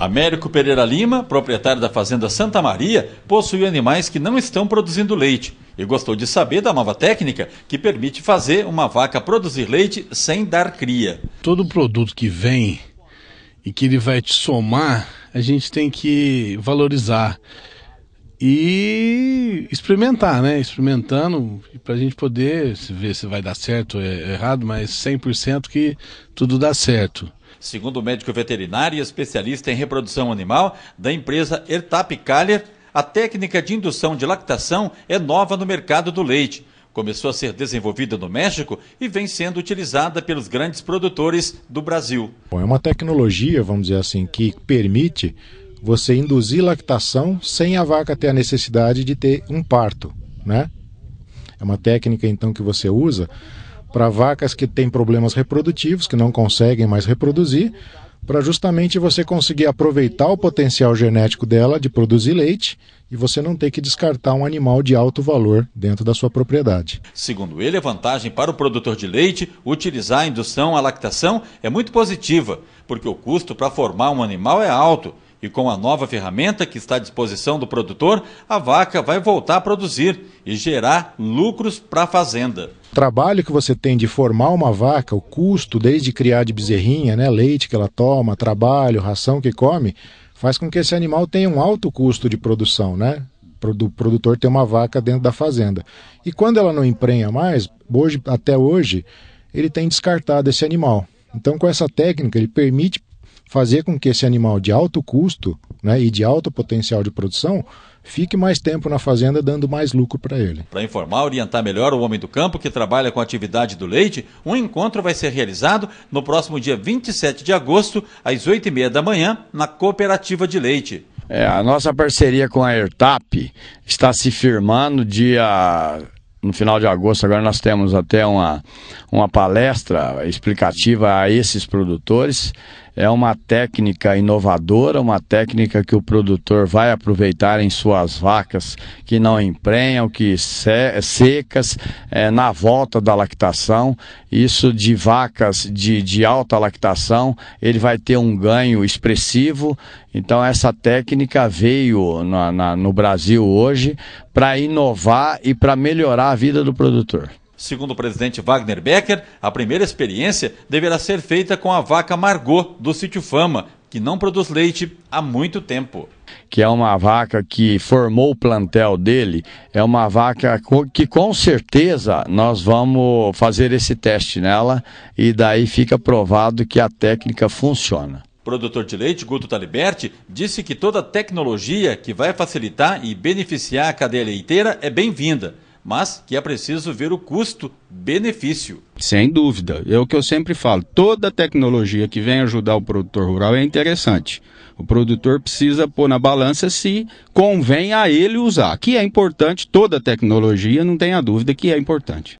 Américo Pereira Lima, proprietário da fazenda Santa Maria, possui animais que não estão produzindo leite e gostou de saber da nova técnica que permite fazer uma vaca produzir leite sem dar cria. Todo produto que vem e que ele vai te somar, a gente tem que valorizar e experimentar, né? Experimentando para a gente poder ver se vai dar certo ou é errado, mas 100% que tudo dá certo. Segundo o médico veterinário e especialista em reprodução animal da empresa Ertap Kaller, a técnica de indução de lactação é nova no mercado do leite. Começou a ser desenvolvida no México e vem sendo utilizada pelos grandes produtores do Brasil. é uma tecnologia, vamos dizer assim, que permite você induzir lactação sem a vaca ter a necessidade de ter um parto, né? É uma técnica então que você usa para vacas que têm problemas reprodutivos, que não conseguem mais reproduzir, para justamente você conseguir aproveitar o potencial genético dela de produzir leite e você não ter que descartar um animal de alto valor dentro da sua propriedade. Segundo ele, a vantagem para o produtor de leite utilizar a indução à lactação é muito positiva, porque o custo para formar um animal é alto. E com a nova ferramenta que está à disposição do produtor, a vaca vai voltar a produzir e gerar lucros para a fazenda. O trabalho que você tem de formar uma vaca, o custo, desde criar de bezerrinha, né, leite que ela toma, trabalho, ração que come, faz com que esse animal tenha um alto custo de produção, né? do produtor ter uma vaca dentro da fazenda. E quando ela não emprenha mais, hoje, até hoje, ele tem descartado esse animal. Então, com essa técnica, ele permite fazer com que esse animal de alto custo né, e de alto potencial de produção fique mais tempo na fazenda dando mais lucro para ele. Para informar, orientar melhor o homem do campo que trabalha com a atividade do leite, um encontro vai ser realizado no próximo dia 27 de agosto, às 8h30 da manhã, na Cooperativa de Leite. É, a nossa parceria com a ERTAP está se firmando dia no final de agosto, agora nós temos até uma, uma palestra explicativa a esses produtores é uma técnica inovadora, uma técnica que o produtor vai aproveitar em suas vacas que não emprenham, que se, secas, é, na volta da lactação. Isso de vacas de, de alta lactação, ele vai ter um ganho expressivo. Então, essa técnica veio na, na, no Brasil hoje para inovar e para melhorar a vida do produtor. Segundo o presidente Wagner Becker, a primeira experiência deverá ser feita com a vaca Margot do sítio Fama, que não produz leite há muito tempo. Que é uma vaca que formou o plantel dele, é uma vaca que com certeza nós vamos fazer esse teste nela e daí fica provado que a técnica funciona. Produtor de leite Guto Taliberti disse que toda tecnologia que vai facilitar e beneficiar a cadeia leiteira é bem-vinda mas que é preciso ver o custo-benefício. Sem dúvida, é o que eu sempre falo: toda tecnologia que vem ajudar o produtor rural é interessante. O produtor precisa pôr na balança se convém a ele usar, que é importante, toda tecnologia, não tenha dúvida que é importante.